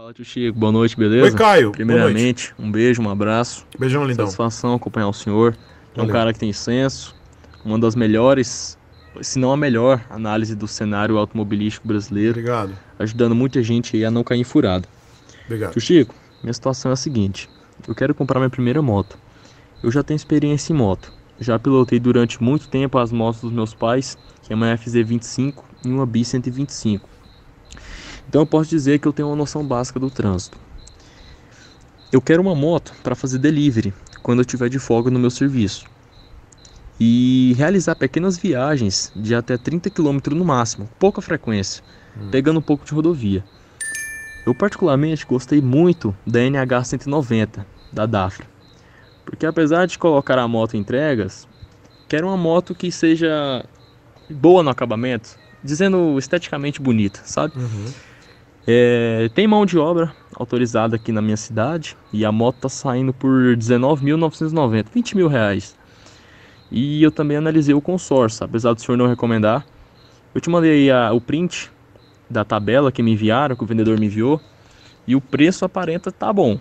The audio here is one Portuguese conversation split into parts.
Fala, tio Chico. Boa noite, beleza? Oi, Caio. Primeiramente, um beijo, um abraço. Beijão, lindão. Satisfação acompanhar o senhor. É um cara que tem senso, uma das melhores, se não a melhor, análise do cenário automobilístico brasileiro. Obrigado. Ajudando muita gente a não cair em furada. Obrigado. Tio Chico, minha situação é a seguinte. Eu quero comprar minha primeira moto. Eu já tenho experiência em moto. Já pilotei durante muito tempo as motos dos meus pais, que é uma FZ25 e uma B125. Então eu posso dizer que eu tenho uma noção básica do trânsito. Eu quero uma moto para fazer delivery quando eu estiver de folga no meu serviço e realizar pequenas viagens de até 30 km no máximo, pouca frequência, hum. pegando um pouco de rodovia. Eu particularmente gostei muito da NH 190 da Dafra, porque apesar de colocar a moto em entregas, quero uma moto que seja boa no acabamento, dizendo esteticamente bonita, sabe? Uhum. É, tem mão de obra autorizada aqui na minha cidade e a moto tá saindo por 19.990, 20 mil reais. E eu também analisei o consórcio, apesar do senhor não recomendar. Eu te mandei a, o print da tabela que me enviaram, que o vendedor me enviou, e o preço aparenta tá bom.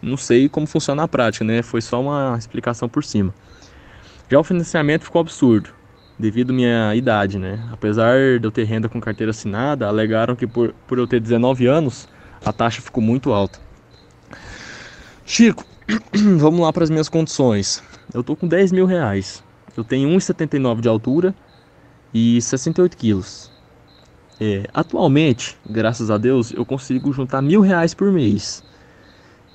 Não sei como funciona na prática, né? Foi só uma explicação por cima. Já o financiamento ficou absurdo devido à minha idade, né? Apesar de eu ter renda com carteira assinada, alegaram que por, por eu ter 19 anos, a taxa ficou muito alta. Chico, vamos lá para as minhas condições. Eu tô com 10 mil reais. Eu tenho 1,79 de altura e 68 quilos. É, atualmente, graças a Deus, eu consigo juntar mil reais por mês.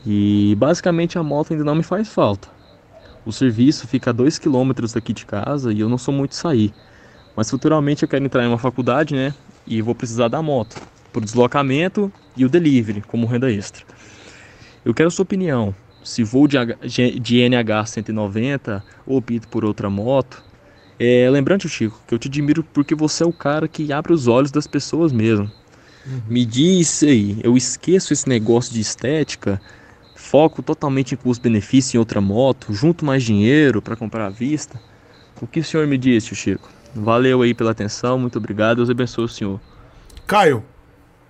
E basicamente a moto ainda não me faz falta. O serviço fica a 2 km daqui de casa e eu não sou muito sair. Mas futuramente eu quero entrar em uma faculdade, né? E vou precisar da moto para o deslocamento e o delivery como renda extra. Eu quero sua opinião. Se vou de, de NH 190 ou opto por outra moto. É, lembrando, Chico, que eu te admiro porque você é o cara que abre os olhos das pessoas mesmo. Uhum. Me diz aí, eu esqueço esse negócio de estética foco totalmente em custo-benefício em outra moto, junto mais dinheiro para comprar à vista. O que o senhor me disse, Chico? Valeu aí pela atenção, muito obrigado, Deus abençoe o senhor. Caio,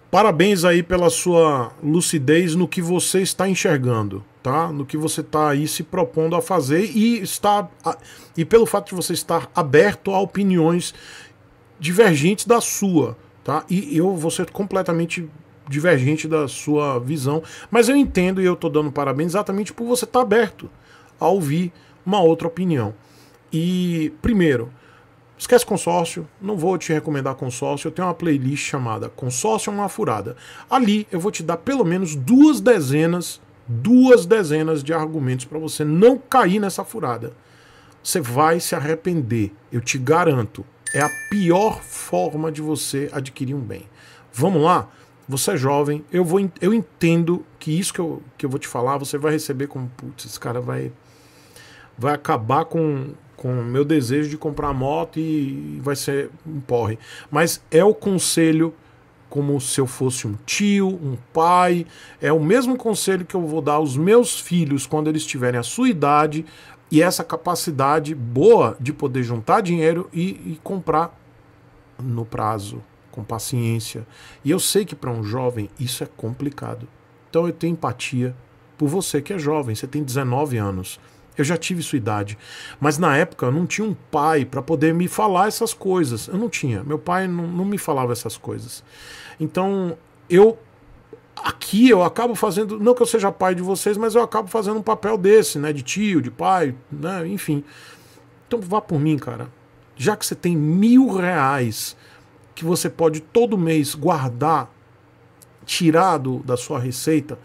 parabéns aí pela sua lucidez no que você está enxergando, tá? No que você está aí se propondo a fazer e está e pelo fato de você estar aberto a opiniões divergentes da sua, tá? E eu vou ser completamente divergente da sua visão, mas eu entendo e eu estou dando parabéns exatamente por você estar tá aberto a ouvir uma outra opinião. E primeiro, Esquece consórcio, não vou te recomendar consórcio. Eu tenho uma playlist chamada Consórcio é uma furada. Ali eu vou te dar pelo menos duas dezenas, duas dezenas de argumentos para você não cair nessa furada. Você vai se arrepender, eu te garanto. É a pior forma de você adquirir um bem. Vamos lá? você é jovem, eu, vou, eu entendo que isso que eu, que eu vou te falar, você vai receber como, putz, esse cara vai, vai acabar com com o meu desejo de comprar moto e vai ser um porre. Mas é o conselho como se eu fosse um tio, um pai. É o mesmo conselho que eu vou dar aos meus filhos quando eles tiverem a sua idade e essa capacidade boa de poder juntar dinheiro e, e comprar no prazo com paciência. E eu sei que para um jovem isso é complicado. Então eu tenho empatia por você que é jovem, você tem 19 anos. Eu já tive sua idade, mas na época eu não tinha um pai para poder me falar essas coisas. Eu não tinha. Meu pai não, não me falava essas coisas. Então eu aqui eu acabo fazendo, não que eu seja pai de vocês, mas eu acabo fazendo um papel desse, né, de tio, de pai, né, enfim. Então vá por mim, cara. Já que você tem mil reais que você pode todo mês guardar, tirado da sua receita,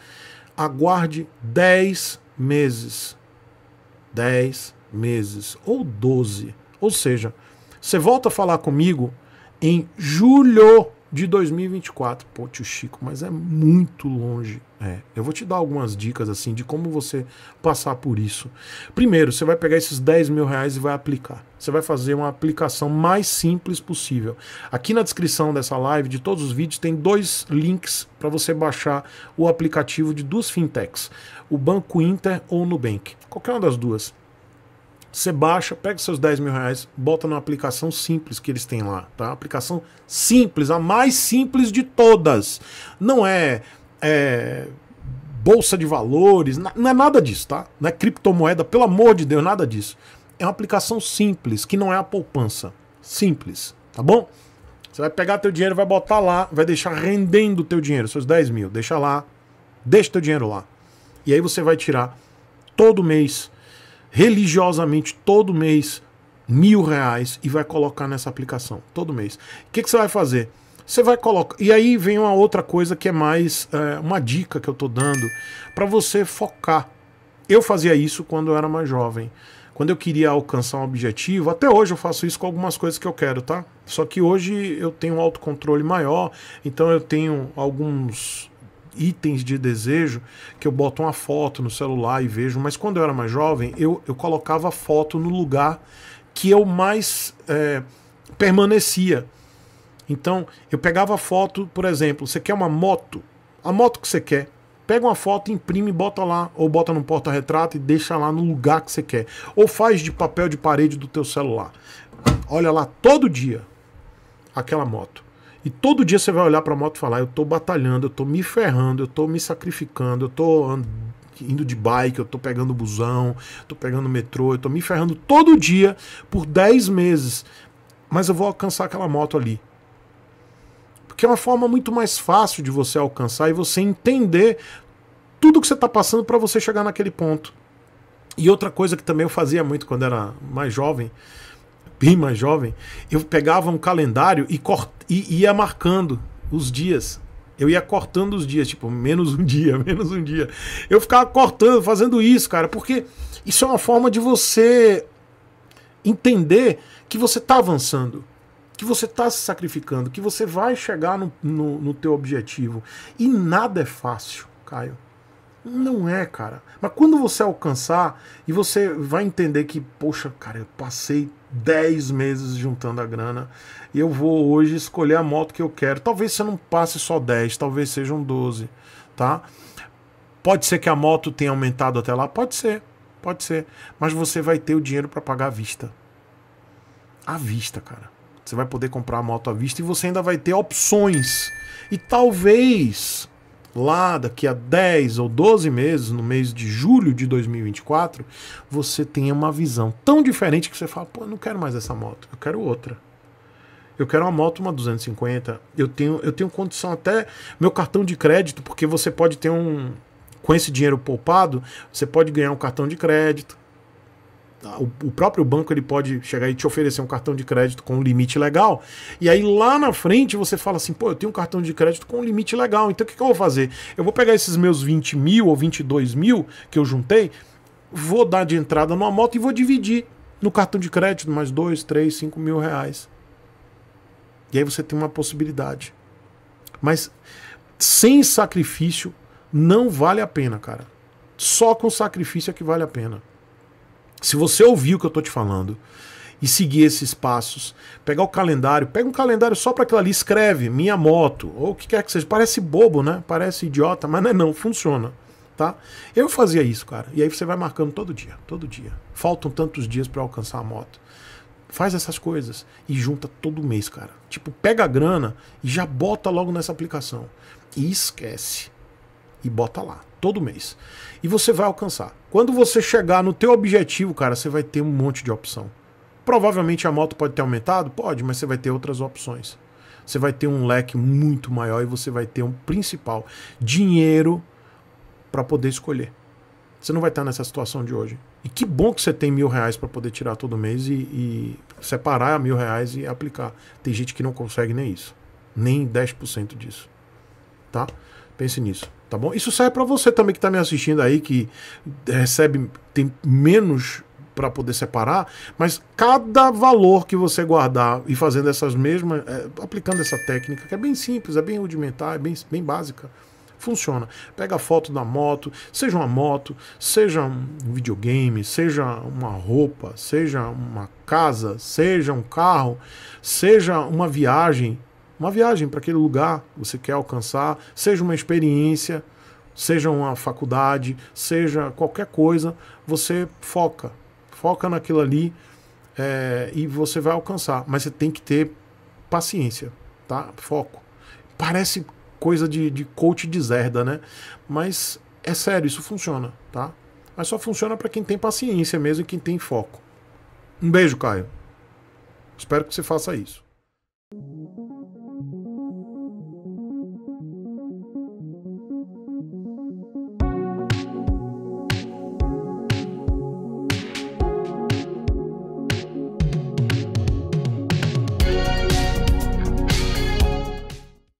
aguarde 10 meses. 10 meses ou 12. Ou seja, você volta a falar comigo em julho de 2024. Pô, tio Chico, mas é muito longe. É, eu vou te dar algumas dicas assim de como você passar por isso. Primeiro, você vai pegar esses 10 mil reais e vai aplicar. Você vai fazer uma aplicação mais simples possível. Aqui na descrição dessa live, de todos os vídeos, tem dois links para você baixar o aplicativo de duas fintechs, o Banco Inter ou o Nubank. Qualquer uma das duas você baixa, pega seus 10 mil reais, bota numa aplicação simples que eles têm lá, tá? Aplicação simples, a mais simples de todas. Não é, é bolsa de valores, não é nada disso, tá? Não é criptomoeda, pelo amor de Deus, nada disso. É uma aplicação simples, que não é a poupança. Simples, tá bom? Você vai pegar teu dinheiro, vai botar lá, vai deixar rendendo teu dinheiro, seus 10 mil, deixa lá, deixa teu dinheiro lá. E aí você vai tirar todo mês religiosamente todo mês mil reais e vai colocar nessa aplicação todo mês. O que, que você vai fazer? Você vai colocar. E aí vem uma outra coisa que é mais é, uma dica que eu tô dando para você focar. Eu fazia isso quando eu era mais jovem. Quando eu queria alcançar um objetivo, até hoje eu faço isso com algumas coisas que eu quero, tá? Só que hoje eu tenho um autocontrole maior, então eu tenho alguns itens de desejo que eu boto uma foto no celular e vejo, mas quando eu era mais jovem, eu, eu colocava a foto no lugar que eu mais é, permanecia. Então, eu pegava a foto, por exemplo, você quer uma moto, a moto que você quer, pega uma foto, imprime e bota lá, ou bota no porta-retrato e deixa lá no lugar que você quer. Ou faz de papel de parede do teu celular. Olha lá todo dia aquela moto. E todo dia você vai olhar para a moto e falar: eu estou batalhando, eu estou me ferrando, eu estou me sacrificando, eu estou indo de bike, eu estou pegando busão, estou pegando metrô, eu estou me ferrando todo dia por 10 meses, mas eu vou alcançar aquela moto ali. Porque é uma forma muito mais fácil de você alcançar e você entender tudo que você está passando para você chegar naquele ponto. E outra coisa que também eu fazia muito quando era mais jovem, bem mais jovem, eu pegava um calendário e, cort... e ia marcando os dias. Eu ia cortando os dias, tipo, menos um dia, menos um dia. Eu ficava cortando, fazendo isso, cara, porque isso é uma forma de você entender que você está avançando, que você está se sacrificando, que você vai chegar no, no, no teu objetivo. E nada é fácil, Caio. Não é, cara. Mas quando você alcançar e você vai entender que, poxa, cara, eu passei 10 meses juntando a grana e eu vou hoje escolher a moto que eu quero. Talvez você não passe só 10, talvez sejam 12, tá? Pode ser que a moto tenha aumentado até lá, pode ser, pode ser, mas você vai ter o dinheiro para pagar à vista. À vista, cara. Você vai poder comprar a moto à vista e você ainda vai ter opções. E talvez lá daqui a 10 ou 12 meses, no mês de julho de 2024, você tenha uma visão tão diferente que você fala: pô, eu não quero mais essa moto, eu quero outra. Eu quero uma moto, uma 250. Eu tenho, eu tenho condição até meu cartão de crédito, porque você pode ter um. Com esse dinheiro poupado, você pode ganhar um cartão de crédito o próprio banco ele pode chegar e te oferecer um cartão de crédito com um limite legal. E aí lá na frente você fala assim: pô, eu tenho um cartão de crédito com um limite legal, então o que, que eu vou fazer? Eu vou pegar esses meus 20 mil ou 22 mil que eu juntei, vou dar de entrada numa moto e vou dividir no cartão de crédito mais 2, 3, 5 mil reais. E aí você tem uma possibilidade. Mas sem sacrifício não vale a pena, cara. Só com sacrifício é que vale a pena. Se você ouvir o que eu estou te falando e seguir esses passos, pegar o calendário, pega um calendário só para aquilo ali, escreve minha moto, ou o que quer que seja. Parece bobo, né? Parece idiota, mas não é não, funciona. Tá? Eu fazia isso, cara. E aí você vai marcando todo dia, todo dia. Faltam tantos dias para alcançar a moto. Faz essas coisas e junta todo mês, cara. Tipo, pega a grana e já bota logo nessa aplicação. E esquece. E bota lá todo mês. E você vai alcançar. Quando você chegar no teu objetivo, cara, você vai ter um monte de opção. Provavelmente a moto pode ter aumentado? Pode, mas você vai ter outras opções. Você vai ter um leque muito maior e você vai ter um principal dinheiro para poder escolher. Você não vai estar nessa situação de hoje. E que bom que você tem mil reais para poder tirar todo mês e, e separar mil reais e aplicar. Tem gente que não consegue nem isso, nem 10% disso. Tá? Pense nisso, tá bom? Isso serve para você também que está me assistindo aí, que eh, recebe, tem menos para poder separar, mas cada valor que você guardar e fazendo essas mesmas, é, aplicando essa técnica, que é bem simples, é bem rudimentar, é bem, bem básica, funciona. Pega a foto da moto, seja uma moto, seja um videogame, seja uma roupa, seja uma casa, seja um carro, seja uma viagem, uma viagem para aquele lugar que você quer alcançar, seja uma experiência, seja uma faculdade, seja qualquer coisa, você foca, foca naquilo ali é, e você vai alcançar. Mas você tem que ter paciência, tá? Foco. Parece coisa de, de coach de zerda, né? Mas é sério, isso funciona, tá? Mas só funciona para quem tem paciência mesmo e quem tem foco. Um beijo, Caio. Espero que você faça isso.